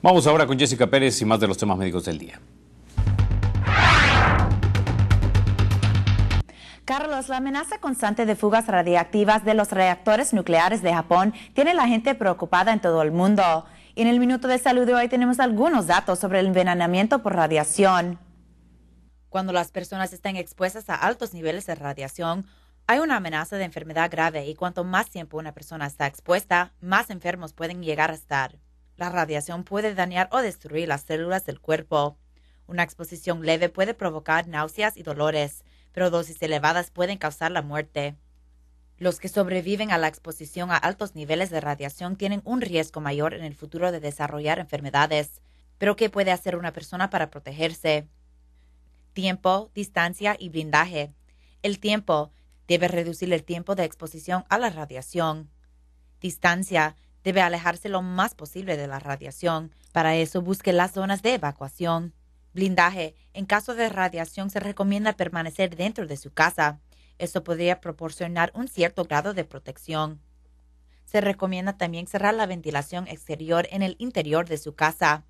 Vamos ahora con Jessica Pérez y más de los temas médicos del día. Carlos, la amenaza constante de fugas radiactivas de los reactores nucleares de Japón tiene a la gente preocupada en todo el mundo. Y en el Minuto de Salud de hoy tenemos algunos datos sobre el envenenamiento por radiación. Cuando las personas están expuestas a altos niveles de radiación, hay una amenaza de enfermedad grave y cuanto más tiempo una persona está expuesta, más enfermos pueden llegar a estar. La radiación puede dañar o destruir las células del cuerpo. Una exposición leve puede provocar náuseas y dolores, pero dosis elevadas pueden causar la muerte. Los que sobreviven a la exposición a altos niveles de radiación tienen un riesgo mayor en el futuro de desarrollar enfermedades. Pero ¿qué puede hacer una persona para protegerse? Tiempo, distancia y blindaje. El tiempo debe reducir el tiempo de exposición a la radiación. Distancia Debe alejarse lo más posible de la radiación. Para eso busque las zonas de evacuación. Blindaje. En caso de radiación se recomienda permanecer dentro de su casa. Eso podría proporcionar un cierto grado de protección. Se recomienda también cerrar la ventilación exterior en el interior de su casa.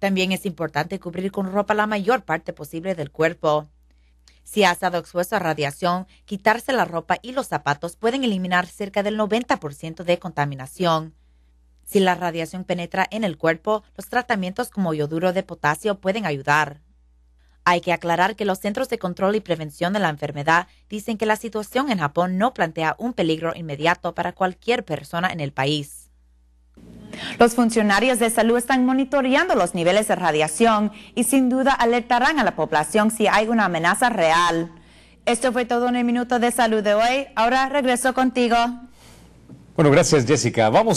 También es importante cubrir con ropa la mayor parte posible del cuerpo. Si ha estado expuesto a radiación, quitarse la ropa y los zapatos pueden eliminar cerca del 90% de contaminación. Si la radiación penetra en el cuerpo, los tratamientos como yoduro de potasio pueden ayudar. Hay que aclarar que los Centros de Control y Prevención de la Enfermedad dicen que la situación en Japón no plantea un peligro inmediato para cualquier persona en el país. Los funcionarios de salud están monitoreando los niveles de radiación y sin duda alertarán a la población si hay una amenaza real. Esto fue todo en el Minuto de Salud de hoy. Ahora regreso contigo. Bueno, gracias Jessica. Vamos.